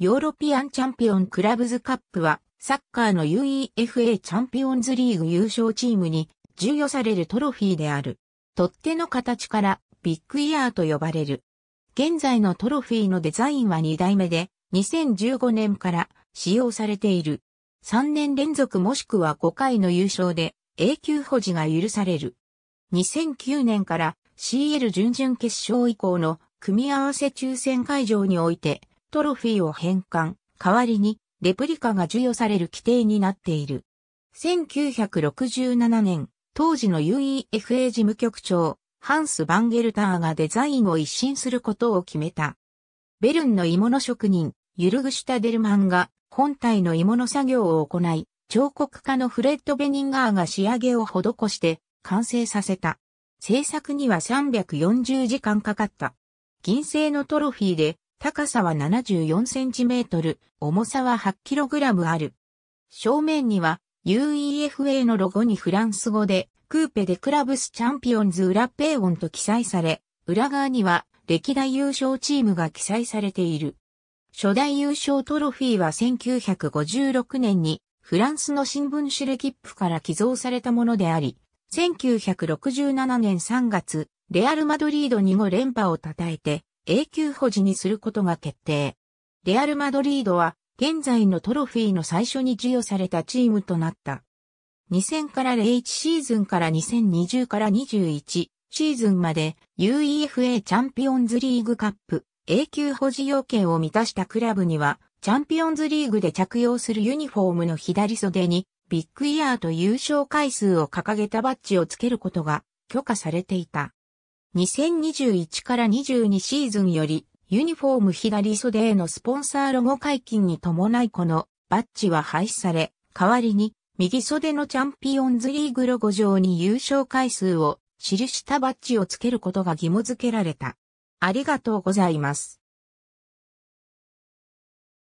ヨーロピアンチャンピオンクラブズカップは、サッカーの UEFA チャンピオンズリーグ優勝チームに授与されるトロフィーである。取っ手の形からビッグイヤーと呼ばれる。現在のトロフィーのデザインは2代目で、2015年から使用されている。3年連続もしくは5回の優勝で永久保持が許される。2009年から CL 準々決勝以降の組み合わせ抽選会場においてトロフィーを返還、代わりにレプリカが授与される規定になっている。1967年、当時の UEFA 事務局長、ハンス・バンゲルターがデザインを一新することを決めた。ベルンの芋の職人、ユルグシュタ・デルマンが本体の芋の作業を行い、彫刻家のフレッド・ベニンガーが仕上げを施して完成させた。制作には340時間かかった。銀製のトロフィーで高さは74センチメートル、重さは8キログラムある。正面には UEFA のロゴにフランス語でクーペでクラブスチャンピオンズ裏ペーオンと記載され、裏側には歴代優勝チームが記載されている。初代優勝トロフィーは1956年にフランスの新聞紙レキップから寄贈されたものであり、1967年3月、レアル・マドリード2後連覇を称えて、永久保持にすることが決定。レアル・マドリードは現在のトロフィーの最初に授与されたチームとなった。2000から01シーズンから2020から21シーズンまで UEFA チャンピオンズリーグカップ永久保持要件を満たしたクラブにはチャンピオンズリーグで着用するユニフォームの左袖にビッグイヤーと優勝回数を掲げたバッジをつけることが許可されていた。2021から22シーズンより、ユニフォーム左袖へのスポンサーロゴ解禁に伴いこのバッジは廃止され、代わりに右袖のチャンピオンズリーグロゴ上に優勝回数を記したバッジをつけることが義務付けられた。ありがとうございます。